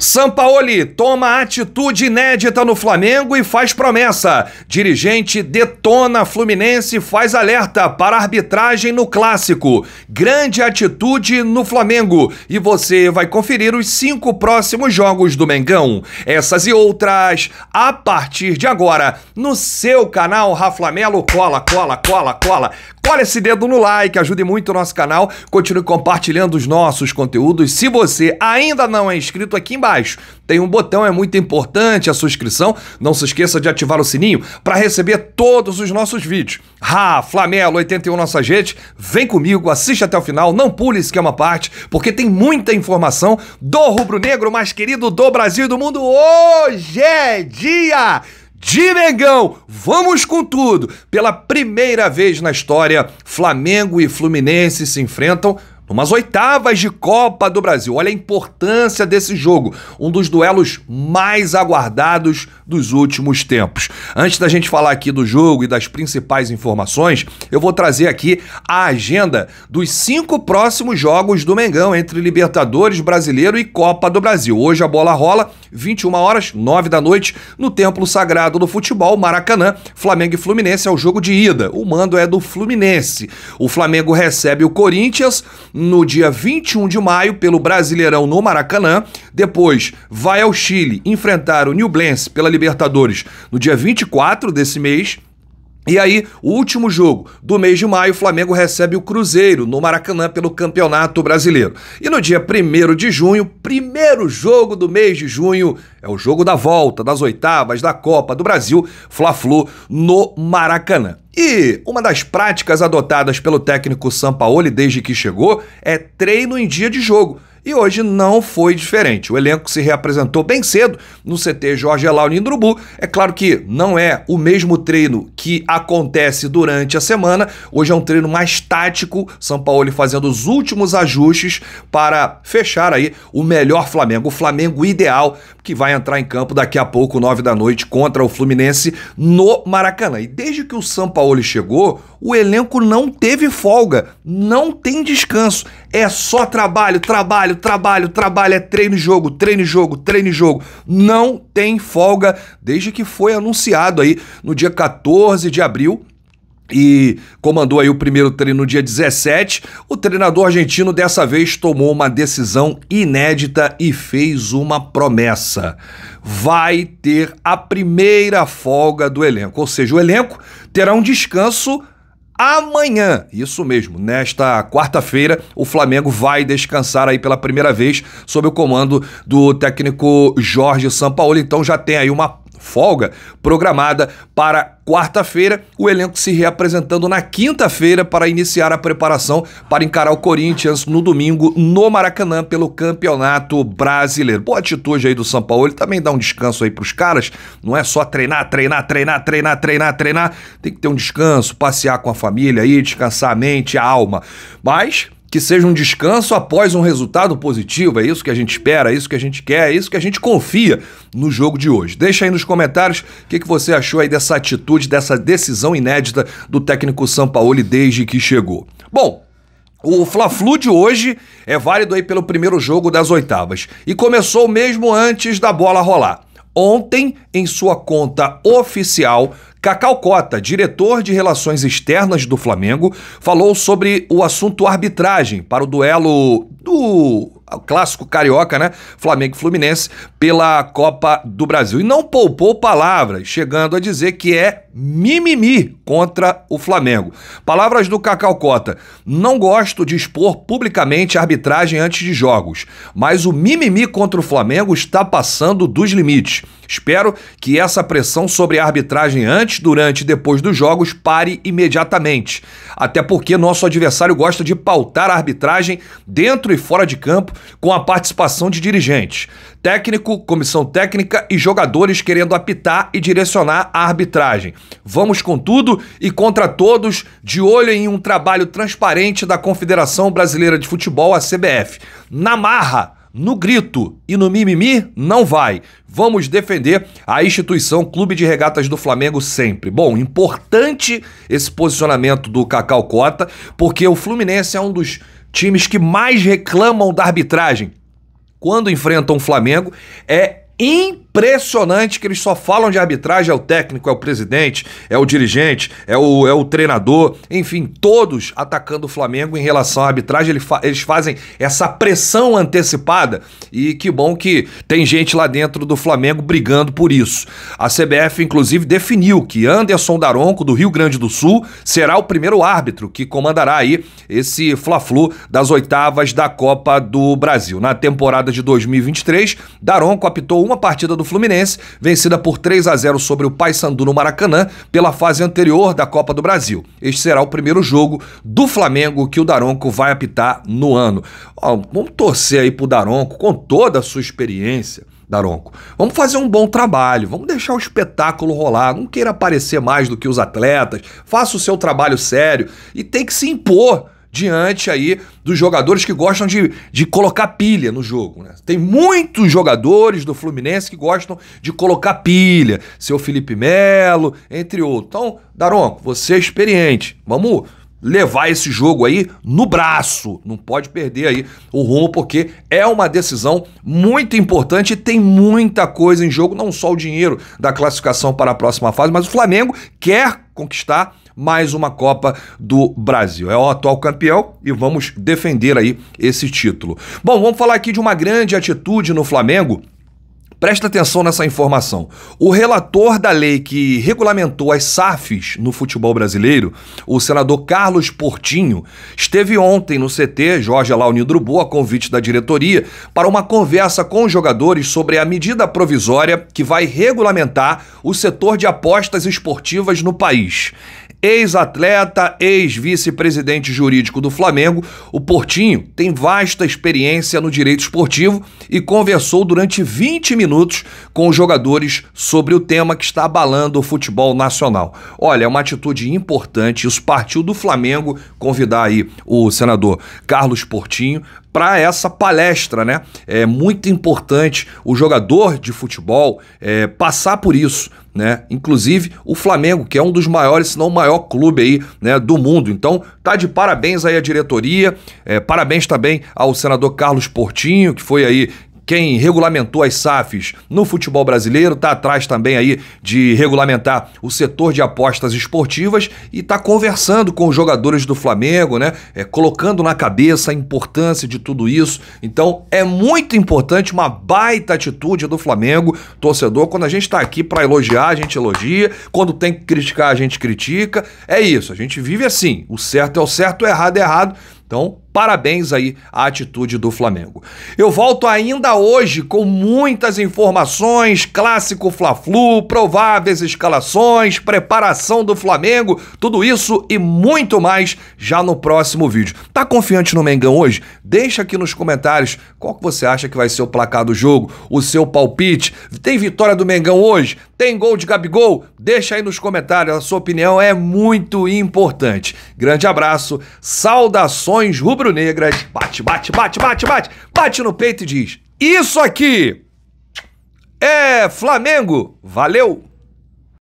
Sampaoli toma atitude inédita no Flamengo e faz promessa. Dirigente detona Fluminense e faz alerta para arbitragem no clássico. Grande atitude no Flamengo. E você vai conferir os cinco próximos jogos do Mengão. Essas e outras a partir de agora no seu canal Raflamelo. Cola, cola, cola, cola. Olha esse dedo no like, ajude muito o nosso canal, continue compartilhando os nossos conteúdos. Se você ainda não é inscrito, aqui embaixo tem um botão, é muito importante a sua inscrição. Não se esqueça de ativar o sininho para receber todos os nossos vídeos. Ra, Flamelo, 81 Nossa Gente, vem comigo, assiste até o final, não pule isso que é uma parte, porque tem muita informação do rubro-negro mais querido do Brasil e do mundo. Hoje é dia de Mengão. Vamos com tudo. Pela primeira vez na história, Flamengo e Fluminense se enfrentam umas oitavas de Copa do Brasil. Olha a importância desse jogo, um dos duelos mais aguardados dos últimos tempos. Antes da gente falar aqui do jogo e das principais informações, eu vou trazer aqui a agenda dos cinco próximos jogos do Mengão entre Libertadores Brasileiro e Copa do Brasil. Hoje a bola rola 21 horas, 9 da noite, no Templo Sagrado do Futebol, Maracanã. Flamengo e Fluminense é o jogo de ida. O mando é do Fluminense. O Flamengo recebe o Corinthians no dia 21 de maio pelo Brasileirão no Maracanã. Depois vai ao Chile enfrentar o Newblense pela Libertadores no dia 24 desse mês. E aí, o último jogo do mês de maio, o Flamengo recebe o Cruzeiro no Maracanã pelo Campeonato Brasileiro. E no dia 1 de junho, primeiro jogo do mês de junho, é o jogo da volta, das oitavas, da Copa do Brasil, Fla-Flu no Maracanã. E uma das práticas adotadas pelo técnico Sampaoli desde que chegou é treino em dia de jogo. E hoje não foi diferente. O elenco se reapresentou bem cedo no CT Jorge Elaune Indrubu. É claro que não é o mesmo treino que acontece durante a semana. Hoje é um treino mais tático. São Paulo fazendo os últimos ajustes para fechar aí o melhor Flamengo, o Flamengo ideal que vai entrar em campo daqui a pouco, nove da noite, contra o Fluminense no Maracanã. E desde que o São Paulo chegou, o elenco não teve folga, não tem descanso. É só trabalho, trabalho trabalho, trabalho, trabalho, é treino e jogo, treino e jogo, treino e jogo. Não tem folga desde que foi anunciado aí no dia 14 de abril e comandou aí o primeiro treino no dia 17. O treinador argentino dessa vez tomou uma decisão inédita e fez uma promessa. Vai ter a primeira folga do elenco, ou seja, o elenco terá um descanso amanhã. Isso mesmo, nesta quarta-feira, o Flamengo vai descansar aí pela primeira vez sob o comando do técnico Jorge Sampaoli. Então já tem aí uma folga programada para quarta-feira, o elenco se reapresentando na quinta-feira para iniciar a preparação para encarar o Corinthians no domingo no Maracanã pelo Campeonato Brasileiro. Boa atitude aí do São Paulo, ele também dá um descanso aí para os caras, não é só treinar, treinar, treinar, treinar, treinar, treinar, tem que ter um descanso, passear com a família aí, descansar a mente, a alma. Mas que seja um descanso após um resultado positivo. É isso que a gente espera, é isso que a gente quer, é isso que a gente confia no jogo de hoje. Deixa aí nos comentários o que, que você achou aí dessa atitude, dessa decisão inédita do técnico Sampaoli desde que chegou. Bom, o Fla-Flu de hoje é válido aí pelo primeiro jogo das oitavas e começou mesmo antes da bola rolar. Ontem, em sua conta oficial, Cacau Cota, diretor de Relações Externas do Flamengo, falou sobre o assunto arbitragem para o duelo do o clássico carioca, né? Flamengo e Fluminense pela Copa do Brasil. E não poupou palavras, chegando a dizer que é mimimi contra o Flamengo. Palavras do Cacau Cota. Não gosto de expor publicamente a arbitragem antes de jogos, mas o mimimi contra o Flamengo está passando dos limites. Espero que essa pressão sobre a arbitragem antes, durante e depois dos jogos pare imediatamente. Até porque nosso adversário gosta de pautar a arbitragem dentro e fora de campo com a participação de dirigentes, técnico, comissão técnica e jogadores querendo apitar e direcionar a arbitragem. Vamos com tudo e contra todos, de olho em um trabalho transparente da Confederação Brasileira de Futebol, a CBF. Na marra! no grito e no mimimi não vai. Vamos defender a instituição Clube de Regatas do Flamengo sempre. Bom, importante esse posicionamento do Cacau Cota, porque o Fluminense é um dos times que mais reclamam da arbitragem quando enfrentam o Flamengo é impossível impressionante que eles só falam de arbitragem, é o técnico, é o presidente, é o dirigente, é o, é o treinador, enfim, todos atacando o Flamengo em relação à arbitragem, eles, fa eles fazem essa pressão antecipada e que bom que tem gente lá dentro do Flamengo brigando por isso. A CBF, inclusive, definiu que Anderson Daronco, do Rio Grande do Sul, será o primeiro árbitro que comandará aí esse Fla-Flu das oitavas da Copa do Brasil. Na temporada de 2023, Daronco apitou uma partida do Fluminense, vencida por 3 a 0 sobre o Paysandu no Maracanã pela fase anterior da Copa do Brasil. Este será o primeiro jogo do Flamengo que o Daronco vai apitar no ano. Ó, vamos torcer aí pro Daronco com toda a sua experiência. Daronco. Vamos fazer um bom trabalho, vamos deixar o espetáculo rolar, não queira aparecer mais do que os atletas, faça o seu trabalho sério e tem que se impor diante aí dos jogadores que gostam de, de colocar pilha no jogo. Né? Tem muitos jogadores do Fluminense que gostam de colocar pilha, seu Felipe Melo, entre outros. Então, Daronco, você é experiente, vamos levar esse jogo aí no braço. Não pode perder aí o rumo, porque é uma decisão muito importante e tem muita coisa em jogo, não só o dinheiro da classificação para a próxima fase, mas o Flamengo quer conquistar mais uma Copa do Brasil. É o atual campeão e vamos defender aí esse título. Bom, vamos falar aqui de uma grande atitude no Flamengo Presta atenção nessa informação. O relator da lei que regulamentou as SAFs no futebol brasileiro, o senador Carlos Portinho, esteve ontem no CT Jorge Alaunio Drubu, a convite da diretoria, para uma conversa com os jogadores sobre a medida provisória que vai regulamentar o setor de apostas esportivas no país ex-atleta, ex-vice-presidente jurídico do Flamengo, o Portinho tem vasta experiência no direito esportivo e conversou durante 20 minutos com os jogadores sobre o tema que está abalando o futebol nacional. Olha, é uma atitude importante, isso partiu do Flamengo convidar aí o senador Carlos Portinho para essa palestra, né? É muito importante o jogador de futebol é, passar por isso, né? Inclusive o Flamengo, que é um dos maiores, se não o maior clube aí, né, do mundo. Então, tá de parabéns aí a diretoria, é, parabéns também ao senador Carlos Portinho, que foi aí quem regulamentou as SAFs no futebol brasileiro, está atrás também aí de regulamentar o setor de apostas esportivas e está conversando com os jogadores do Flamengo, né? É, colocando na cabeça a importância de tudo isso. Então é muito importante uma baita atitude do Flamengo, torcedor. Quando a gente está aqui para elogiar, a gente elogia. Quando tem que criticar, a gente critica. É isso, a gente vive assim. O certo é o certo, o errado é errado. Então, Parabéns aí à atitude do Flamengo. Eu volto ainda hoje com muitas informações, clássico Fla-Flu, prováveis escalações, preparação do Flamengo, tudo isso e muito mais já no próximo vídeo. Tá confiante no Mengão hoje? Deixa aqui nos comentários qual que você acha que vai ser o placar do jogo, o seu palpite. Tem vitória do Mengão hoje? Tem gol de Gabigol? Deixa aí nos comentários, a sua opinião é muito importante. Grande abraço, saudações rubro rubro-negras, bate, bate, bate, bate, bate, bate no peito e diz: Isso aqui é Flamengo, valeu!